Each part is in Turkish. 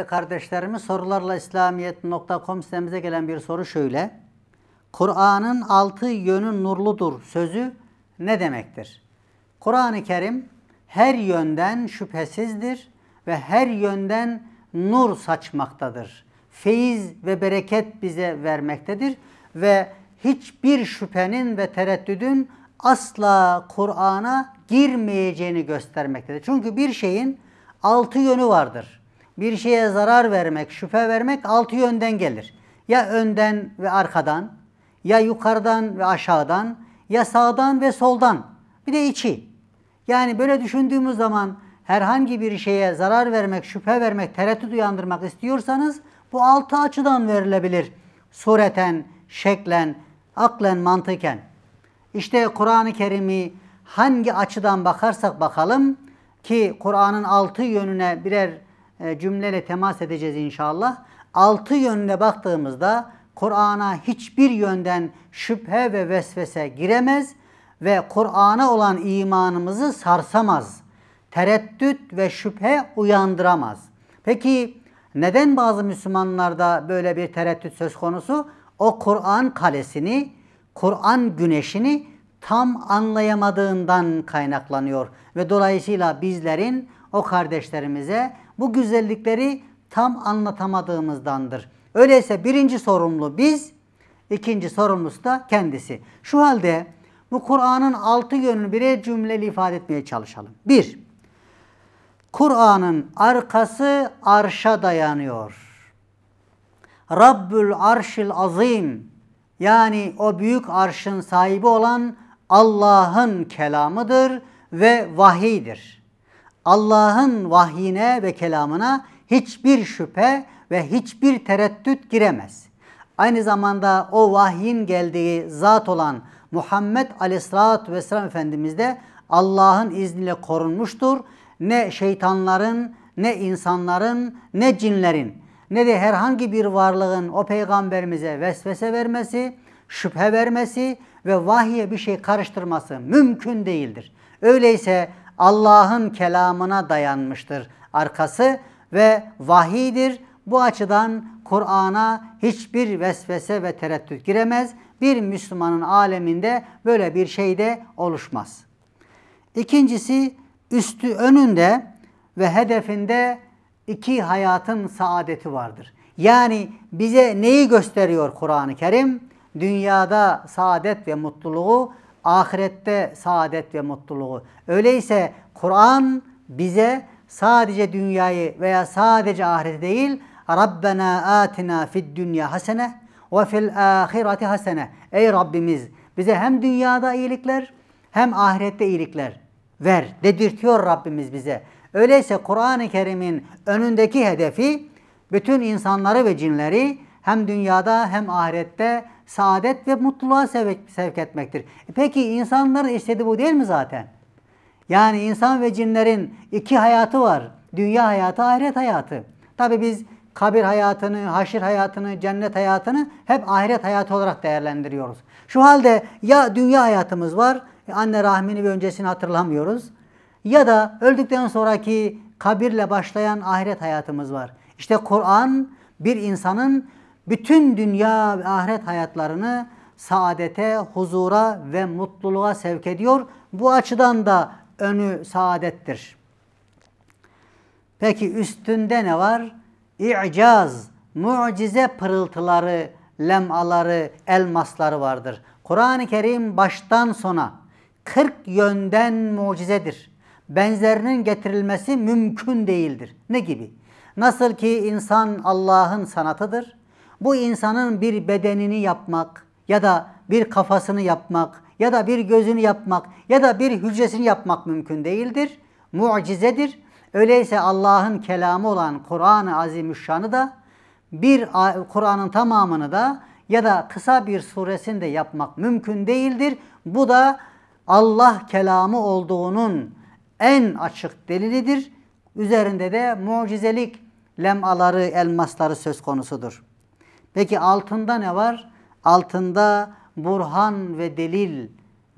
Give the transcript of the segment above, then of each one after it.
değerli kardeşlerimiz sorularla İslamiyet.com sitemize gelen bir soru şöyle. Kur'an'ın altı yönü nurludur sözü ne demektir? Kur'an-ı Kerim her yönden şüphesizdir ve her yönden nur saçmaktadır. Feyiz ve bereket bize vermektedir ve hiçbir şüphenin ve tereddüdün asla Kur'an'a girmeyeceğini göstermektedir. Çünkü bir şeyin altı yönü vardır bir şeye zarar vermek, şüphe vermek altı yönden gelir. Ya önden ve arkadan, ya yukarıdan ve aşağıdan, ya sağdan ve soldan. Bir de içi. Yani böyle düşündüğümüz zaman herhangi bir şeye zarar vermek, şüphe vermek, tereddüt uyandırmak istiyorsanız bu altı açıdan verilebilir. Sureten, şeklen, aklen, mantıken. İşte Kur'an-ı Kerim'i hangi açıdan bakarsak bakalım ki Kur'an'ın altı yönüne birer e, cümleyle temas edeceğiz inşallah. Altı yönüne baktığımızda Kur'an'a hiçbir yönden şüphe ve vesvese giremez ve Kur'an'a olan imanımızı sarsamaz. Tereddüt ve şüphe uyandıramaz. Peki neden bazı Müslümanlarda böyle bir tereddüt söz konusu? O Kur'an kalesini, Kur'an güneşini tam anlayamadığından kaynaklanıyor ve dolayısıyla bizlerin o kardeşlerimize bu güzellikleri tam anlatamadığımızdandır. Öyleyse birinci sorumlu biz, ikinci sorumlusu da kendisi. Şu halde bu Kur'an'ın altı yönünü birer cümleyle ifade etmeye çalışalım. Bir, Kur'an'ın arkası arşa dayanıyor. Rabbül arşil azim yani o büyük arşın sahibi olan Allah'ın kelamıdır ve vahidir. Allah'ın vahyine ve kelamına hiçbir şüphe ve hiçbir tereddüt giremez. Aynı zamanda o vahyin geldiği zat olan Muhammed Aleyhisselatü Vesselam Efendimiz de Allah'ın izniyle korunmuştur. Ne şeytanların, ne insanların, ne cinlerin, ne de herhangi bir varlığın o peygamberimize vesvese vermesi, şüphe vermesi ve vahye bir şey karıştırması mümkün değildir. Öyleyse Allah'ın kelamına dayanmıştır arkası ve vahidir. Bu açıdan Kur'an'a hiçbir vesvese ve tereddüt giremez. Bir Müslümanın aleminde böyle bir şey de oluşmaz. İkincisi üstü önünde ve hedefinde iki hayatın saadeti vardır. Yani bize neyi gösteriyor Kur'an-ı Kerim? Dünyada saadet ve mutluluğu, ahirette saadet ve mutluluğu. Öyleyse Kur'an bize sadece dünyayı veya sadece ahireti değil Rabbena atina fid dünya hasene ve fil ahireti hasene. Ey Rabbimiz bize hem dünyada iyilikler hem ahirette iyilikler ver dedirtiyor Rabbimiz bize. Öyleyse Kur'an-ı Kerim'in önündeki hedefi bütün insanları ve cinleri hem dünyada hem ahirette saadet ve mutluluğa sevk, sevk etmektir. E peki insanların istediği bu değil mi zaten? Yani insan ve cinlerin iki hayatı var. Dünya hayatı, ahiret hayatı. Tabi biz kabir hayatını, haşir hayatını, cennet hayatını hep ahiret hayatı olarak değerlendiriyoruz. Şu halde ya dünya hayatımız var, e, anne rahmini ve öncesini hatırlamıyoruz. Ya da öldükten sonraki kabirle başlayan ahiret hayatımız var. İşte Kur'an bir insanın bütün dünya ve ahiret hayatlarını saadete, huzura ve mutluluğa sevk ediyor. Bu açıdan da önü saadettir. Peki üstünde ne var? İ'caz, mucize pırıltıları, lemaları, elmasları vardır. Kur'an-ı Kerim baştan sona 40 yönden mucizedir. Benzerinin getirilmesi mümkün değildir. Ne gibi? Nasıl ki insan Allah'ın sanatıdır, bu insanın bir bedenini yapmak ya da bir kafasını yapmak ya da bir gözünü yapmak ya da bir hücresini yapmak mümkün değildir. Mucizedir. Öyleyse Allah'ın kelamı olan Kur'an-ı Azimüşşan'ı da bir Kur'an'ın tamamını da ya da kısa bir suresini de yapmak mümkün değildir. Bu da Allah kelamı olduğunun en açık delilidir. Üzerinde de mucizelik lemaları, elmasları söz konusudur. Peki altında ne var? Altında burhan ve delil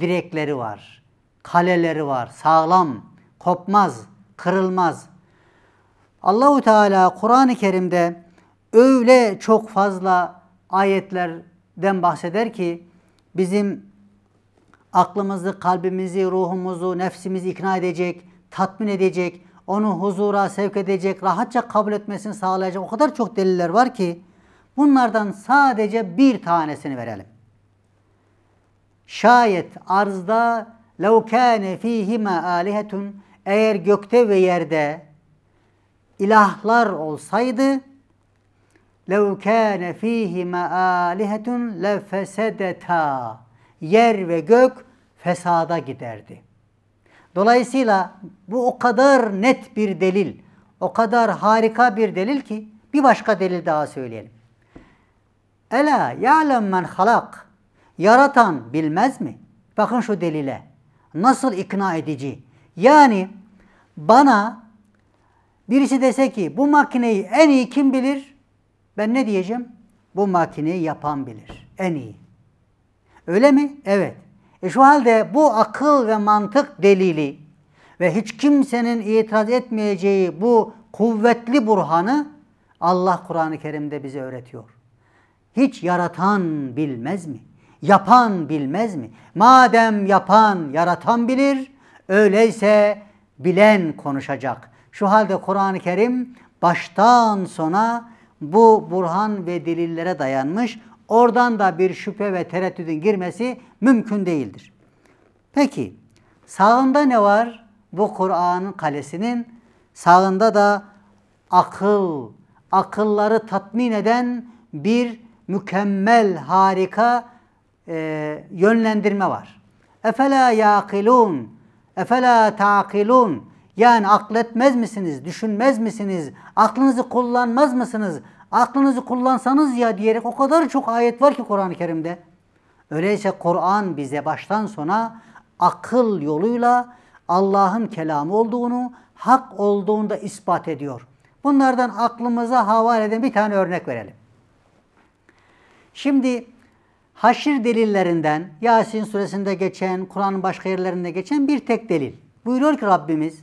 direkleri var. Kaleleri var. Sağlam, kopmaz, kırılmaz. Allahu Teala Kur'an-ı Kerim'de öyle çok fazla ayetlerden bahseder ki bizim aklımızı, kalbimizi, ruhumuzu, nefsimizi ikna edecek, tatmin edecek, onu huzura sevk edecek, rahatça kabul etmesini sağlayacak o kadar çok deliller var ki Bunlardan sadece bir tanesini verelim. Şayet arzda لَوْ كَانَ ف۪يهِمَا آلِهَةٌ Eğer gökte ve yerde ilahlar olsaydı لَوْ كَانَ ف۪يهِمَا آلِهَةٌ لَفَسَدَتَا Yer ve gök fesada giderdi. Dolayısıyla bu o kadar net bir delil, o kadar harika bir delil ki bir başka delil daha söyleyelim. Ela ya'lem men halak. Yaratan bilmez mi? Bakın şu delile. Nasıl ikna edici. Yani bana birisi dese ki bu makineyi en iyi kim bilir? Ben ne diyeceğim? Bu makineyi yapan bilir. En iyi. Öyle mi? Evet. E şu halde bu akıl ve mantık delili ve hiç kimsenin itiraz etmeyeceği bu kuvvetli burhanı Allah Kur'an-ı Kerim'de bize öğretiyor. Hiç yaratan bilmez mi? Yapan bilmez mi? Madem yapan, yaratan bilir, öyleyse bilen konuşacak. Şu halde Kur'an-ı Kerim baştan sona bu burhan ve delillere dayanmış. Oradan da bir şüphe ve tereddüdün girmesi mümkün değildir. Peki sağında ne var? Bu Kur'an'ın kalesinin sağında da akıl, akılları tatmin eden bir mükemmel, harika e, yönlendirme var. Efela yaqilun, efela taqilun. Yani akletmez misiniz, düşünmez misiniz, aklınızı kullanmaz mısınız? Aklınızı kullansanız ya diyerek o kadar çok ayet var ki Kur'an-ı Kerim'de. Öyleyse Kur'an bize baştan sona akıl yoluyla Allah'ın kelamı olduğunu, hak olduğunu da ispat ediyor. Bunlardan aklımıza havale eden bir tane örnek verelim. Şimdi haşir delillerinden Yasin suresinde geçen, Kur'an'ın başka yerlerinde geçen bir tek delil. Buyuruyor ki Rabbimiz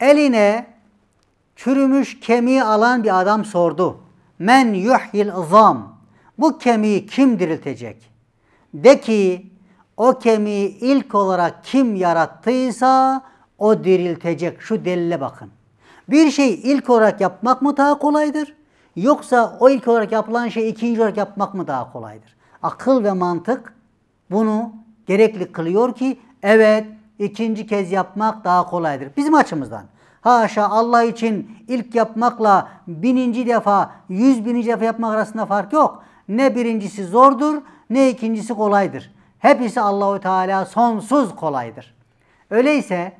eline çürümüş kemiği alan bir adam sordu. Men yuhyil azam. Bu kemiği kim diriltecek? De ki o kemiği ilk olarak kim yarattıysa o diriltecek. Şu delile bakın. Bir şey ilk olarak yapmak mı daha kolaydır? Yoksa o ilk olarak yapılan şey ikinci olarak yapmak mı daha kolaydır? Akıl ve mantık bunu gerekli kılıyor ki evet ikinci kez yapmak daha kolaydır. Bizim açımızdan. Haşa Allah için ilk yapmakla bininci defa, yüz bininci defa yapmak arasında fark yok. Ne birincisi zordur ne ikincisi kolaydır. Hepsi Allahu Teala sonsuz kolaydır. Öyleyse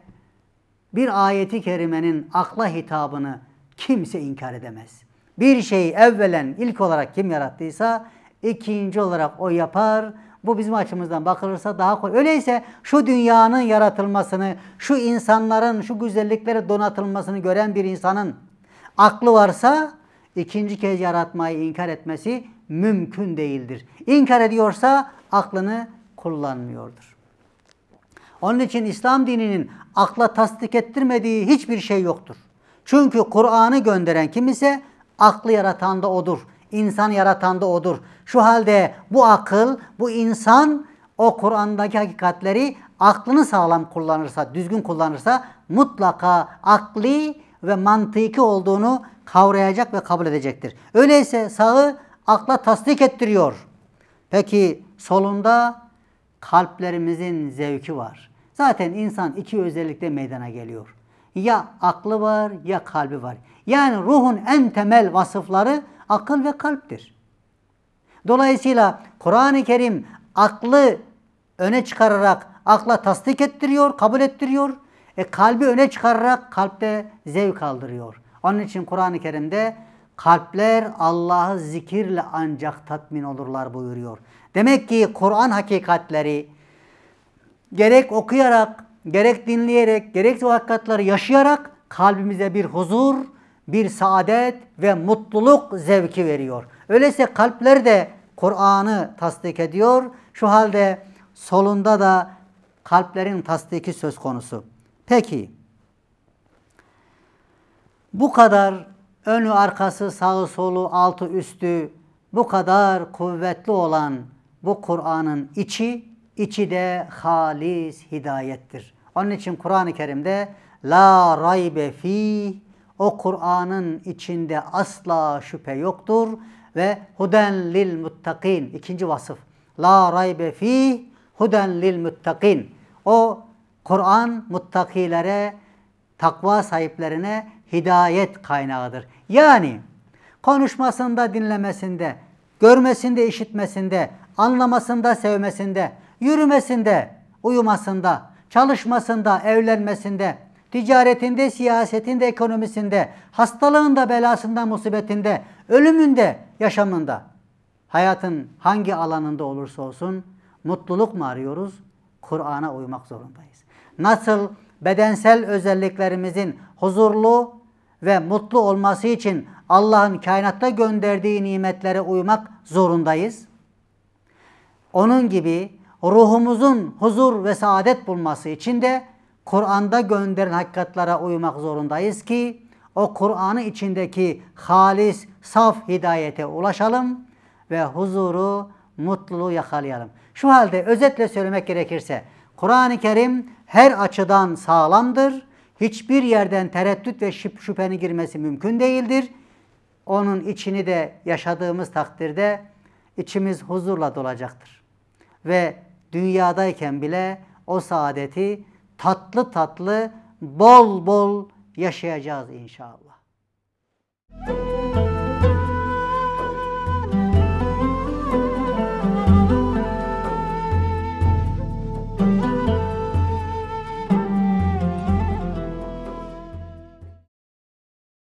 bir ayeti kerimenin akla hitabını kimse inkar edemez. Bir şeyi evvelen ilk olarak kim yarattıysa ikinci olarak o yapar. Bu bizim açımızdan bakılırsa daha kolay. Öyleyse şu dünyanın yaratılmasını, şu insanların, şu güzelliklere donatılmasını gören bir insanın aklı varsa ikinci kez yaratmayı inkar etmesi mümkün değildir. İnkar ediyorsa aklını kullanmıyordur. Onun için İslam dininin akla tasdik ettirmediği hiçbir şey yoktur. Çünkü Kur'an'ı gönderen kim ise Aklı yaratan da odur. İnsan yaratan da odur. Şu halde bu akıl, bu insan o Kur'an'daki hakikatleri aklını sağlam kullanırsa, düzgün kullanırsa mutlaka akli ve mantıki olduğunu kavrayacak ve kabul edecektir. Öyleyse sağı akla tasdik ettiriyor. Peki solunda kalplerimizin zevki var. Zaten insan iki özellikle meydana geliyor. Ya aklı var ya kalbi var. Yani ruhun en temel vasıfları akıl ve kalptir. Dolayısıyla Kur'an-ı Kerim aklı öne çıkararak akla tasdik ettiriyor, kabul ettiriyor. E, kalbi öne çıkararak kalpte zevk kaldırıyor. Onun için Kur'an-ı Kerim'de kalpler Allah'ı zikirle ancak tatmin olurlar buyuruyor. Demek ki Kur'an hakikatleri gerek okuyarak, gerek dinleyerek, gerek o hakikatları yaşayarak kalbimize bir huzur, bir saadet ve mutluluk zevki veriyor. Öyleyse kalpler de Kur'an'ı tasdik ediyor. Şu halde solunda da kalplerin tasdiki söz konusu. Peki bu kadar önü arkası sağı solu altı üstü bu kadar kuvvetli olan bu Kur'an'ın içi, içi de halis hidayettir. Onun için Kur'an-ı Kerim'de la raybe fi o Kur'an'ın içinde asla şüphe yoktur ve huden lil muttakin ikinci vasıf. La raybe fi huden lil muttakin. O Kur'an muttakilere, takva sahiplerine hidayet kaynağıdır. Yani konuşmasında, dinlemesinde, görmesinde, işitmesinde, anlamasında, sevmesinde, yürümesinde, uyumasında, çalışmasında, evlenmesinde, ticaretinde, siyasetinde, ekonomisinde, hastalığında, belasında, musibetinde, ölümünde, yaşamında, hayatın hangi alanında olursa olsun mutluluk mu arıyoruz? Kur'an'a uymak zorundayız. Nasıl bedensel özelliklerimizin huzurlu ve mutlu olması için Allah'ın kainatta gönderdiği nimetlere uymak zorundayız. Onun gibi ruhumuzun huzur ve saadet bulması için de Kur'an'da gönderen hakikatlara uymak zorundayız ki o Kur'an'ın içindeki halis, saf hidayete ulaşalım ve huzuru, mutluluğu yakalayalım. Şu halde özetle söylemek gerekirse Kur'an-ı Kerim her açıdan sağlamdır. Hiçbir yerden tereddüt ve şüphenin girmesi mümkün değildir. Onun içini de yaşadığımız takdirde içimiz huzurla dolacaktır. Ve dünyadayken bile o saadeti tatlı tatlı bol bol yaşayacağız inşallah.